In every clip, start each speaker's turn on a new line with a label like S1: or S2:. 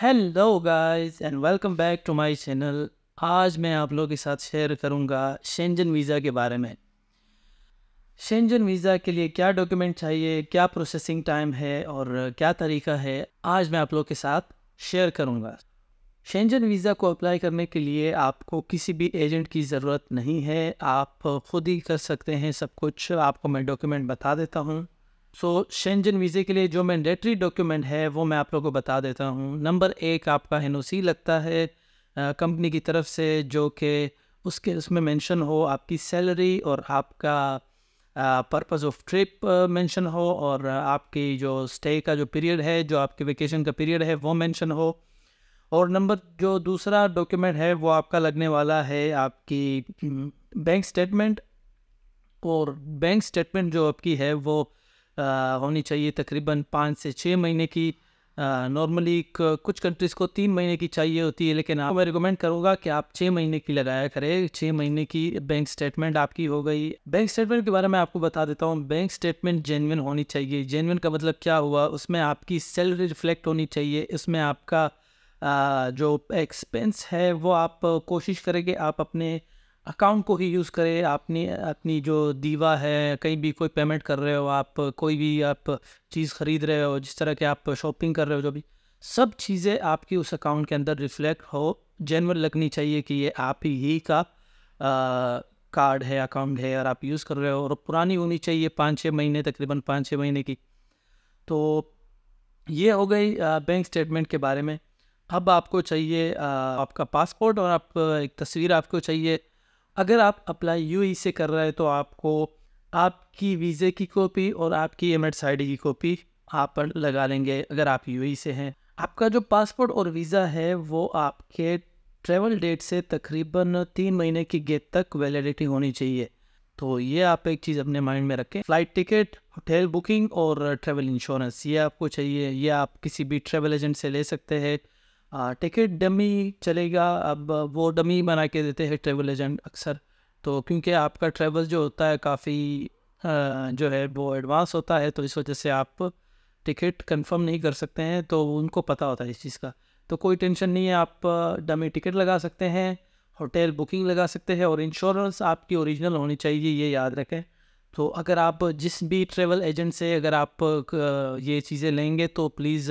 S1: hello guys and welcome back to my channel आज मैं आप लोगों के साथ शेयर करूंगा शेंजन वीज़ा के बारे में शेंजन वीज़ा के लिए क्या डॉक्यूमेंट चाहिए क्या प्रोसेसिंग टाइम है और क्या तरीका है आज मैं आप लोगों के साथ शेयर करूंगा शेंजन वीज़ा को अप्लाई करने के लिए आपको किसी भी एजेंट की ज़रूरत नहीं है आप खुद ही कर सकते हैं सब कुछ आपको मैं डॉक्यूमेंट बता देता हूँ सो शेंजन वीज़े के लिए जो मैंडेटरी डॉक्यूमेंट है वो मैं आप लोगों को बता देता हूँ नंबर एक आपका एन लगता है कंपनी की तरफ से जो कि उसके उसमें मेंशन हो आपकी सैलरी और आपका पर्पस ऑफ ट्रिप मेंशन हो और आपकी जो स्टे का जो पीरियड है जो आपके वेकेशन का पीरियड है वो मेंशन हो और नंबर जो दूसरा डॉक्यूमेंट है वो आपका लगने वाला है आपकी बैंक हम्म, स्टेटमेंट और बैंक स्टेटमेंट जो आपकी है वो होनी चाहिए तकरीबन पाँच से छः महीने की नॉर्मली कुछ कंट्रीज़ को तीन महीने की चाहिए होती है लेकिन आप मैं रिकमेंड करूँगा कि आप छः महीने की लगाया करें छः महीने की बैंक स्टेटमेंट आपकी हो गई बैंक स्टेटमेंट के बारे में आपको बता देता हूँ बैंक स्टेटमेंट जेनविन होनी चाहिए जेनविन का मतलब क्या हुआ उसमें आपकी सैलरी रिफ्लेक्ट होनी चाहिए उसमें आपका आ, जो एक्सपेंस है वो आप कोशिश करेंगे आप अपने अकाउंट को ही यूज़ करें आपने अपनी जो दीवा है कहीं भी कोई पेमेंट कर रहे हो आप कोई भी आप चीज़ ख़रीद रहे हो जिस तरह के आप शॉपिंग कर रहे हो जो भी सब चीज़ें आपकी उस अकाउंट के अंदर रिफ्लेक्ट हो जेनवन लगनी चाहिए कि ये आप ही का आ, कार्ड है अकाउंट है और आप यूज़ कर रहे हो और पुरानी होनी चाहिए पाँच छः महीने तकरीबन पाँच छः महीने की तो ये हो गई बैंक स्टेटमेंट के बारे में अब आपको चाहिए आ, आपका पासपोर्ट और आप एक तस्वीर आपको चाहिए अगर आप अप्लाई यू e से कर रहे हैं तो आपको आपकी वीज़े की कॉपी और आपकी एम एट्स की कॉपी आप पर लगा लेंगे अगर आप यू e से हैं आपका जो पासपोर्ट और वीज़ा है वो आपके ट्रैवल डेट से तकरीबन तीन महीने की गेट तक वैलिडिटी होनी चाहिए तो ये आप एक चीज़ अपने माइंड में रखें फ़्लाइट टिकट होटल बुकिंग और ट्रैवल इंश्योरेंस ये आपको चाहिए ये आप किसी भी ट्रैवल एजेंट से ले सकते हैं टिकट डमी चलेगा अब वो डमी बना के देते हैं ट्रेवल एजेंट अक्सर तो क्योंकि आपका ट्रेवल जो होता है काफ़ी जो है वो एडवांस होता है तो इस वजह से आप टिकट कंफर्म नहीं कर सकते हैं तो उनको पता होता है इस चीज़ का तो कोई टेंशन नहीं है आप डमी टिकट लगा सकते हैं होटल बुकिंग लगा सकते हैं और इंश्योरेंस आपकी ओरिजिनल होनी चाहिए ये याद रखें तो अगर आप जिस भी ट्रेवल एजेंट से अगर आप ये चीज़ें लेंगे तो प्लीज़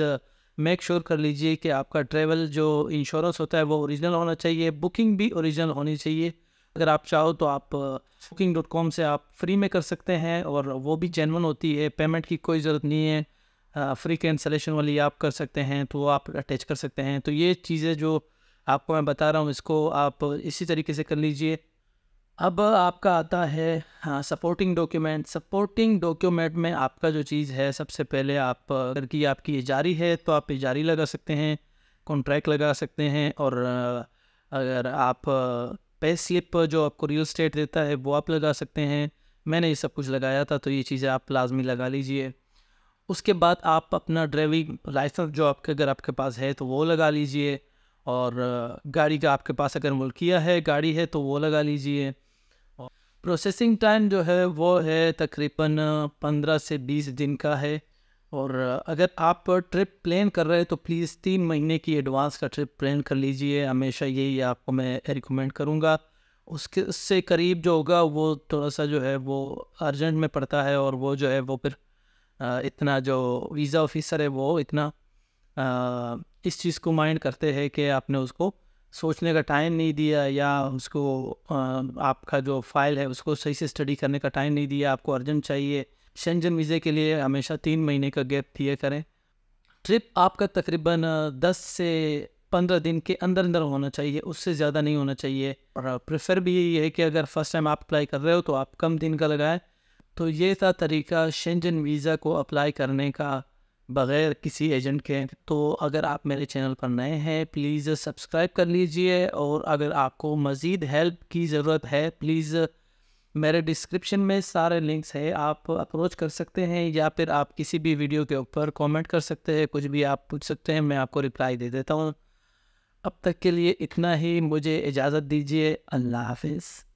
S1: मेक श्योर कर लीजिए कि आपका ट्रैवल जो इंश्योरेंस होता है वो ओरिजिनल होना चाहिए बुकिंग भी ओरिजिनल होनी चाहिए अगर आप चाहो तो आप बुकिंग डॉट कॉम से आप फ्री में कर सकते हैं और वो भी जेनवन होती है पेमेंट की कोई ज़रूरत नहीं है फ्री कैंसलेशन वाली आप कर सकते हैं तो आप अटैच कर सकते हैं तो ये चीज़ें जो आपको मैं बता रहा हूँ इसको आप इसी तरीके से कर लीजिए अब आपका आता है सपोर्टिंग डॉक्यूमेंट सपोर्टिंग डॉक्यूमेंट में आपका जो चीज़ है सबसे पहले आप अगर की आपकी इजारी है तो आप इजारी लगा सकते हैं कॉन्ट्रैक्ट लगा सकते हैं और अगर आप पे स्लिप जो आपको रियल स्टेट देता है वो आप लगा सकते हैं मैंने ये सब कुछ लगाया था तो ये चीज़ें आप लाजमी लगा लीजिए उसके बाद आप अपना ड्राइविंग लाइसेंस जो आपके अगर आपके पास है तो वो लगा लीजिए और गाड़ी का आपके पास अगर मुल्किया है गाड़ी है तो वो लगा लीजिए प्रोसेसिंग टाइम जो है वो है तकरीबन पंद्रह से बीस दिन का है और अगर आप ट्रिप प्लान कर रहे हैं तो प्लीज़ तीन महीने की एडवांस का ट्रिप प्लान कर लीजिए हमेशा यही आपको मैं रिकमेंड करूँगा उसके उससे करीब जो होगा वो थोड़ा सा जो है वो अर्जेंट में पड़ता है और वो जो है वो फिर इतना जो वीज़ा ऑफिसर है वो इतना इस चीज़ को माइंड करते हैं कि आपने उसको सोचने का टाइम नहीं दिया या उसको आपका जो फाइल है उसको सही से स्टडी करने का टाइम नहीं दिया आपको अर्जेंट चाहिए शेंजन वीज़े के लिए हमेशा तीन महीने का गैप दिए करें ट्रिप आपका तकरीबन दस से पंद्रह दिन के अंदर अंदर होना चाहिए उससे ज़्यादा नहीं होना चाहिए और प्रेफर भी यही है कि अगर फर्स्ट टाइम आप अप्लाई कर रहे हो तो आप कम दिन का लगाएं तो ये था तरीका शेंजन वीज़ा को अप्लाई करने का बग़ैर किसी एजेंट के तो अगर आप मेरे चैनल पर नए हैं प्लीज़ सब्सक्राइब कर लीजिए और अगर आपको मज़ीद हेल्प की ज़रूरत है प्लीज़ मेरे डिस्क्रिप्शन में सारे लिंक्स है आप अप्रोच कर सकते हैं या फिर आप किसी भी वीडियो के ऊपर कमेंट कर सकते हैं कुछ भी आप पूछ सकते हैं मैं आपको रिप्लाई दे देता हूँ अब तक के लिए इतना ही मुझे इजाज़त दीजिए अल्लाह हाफिज़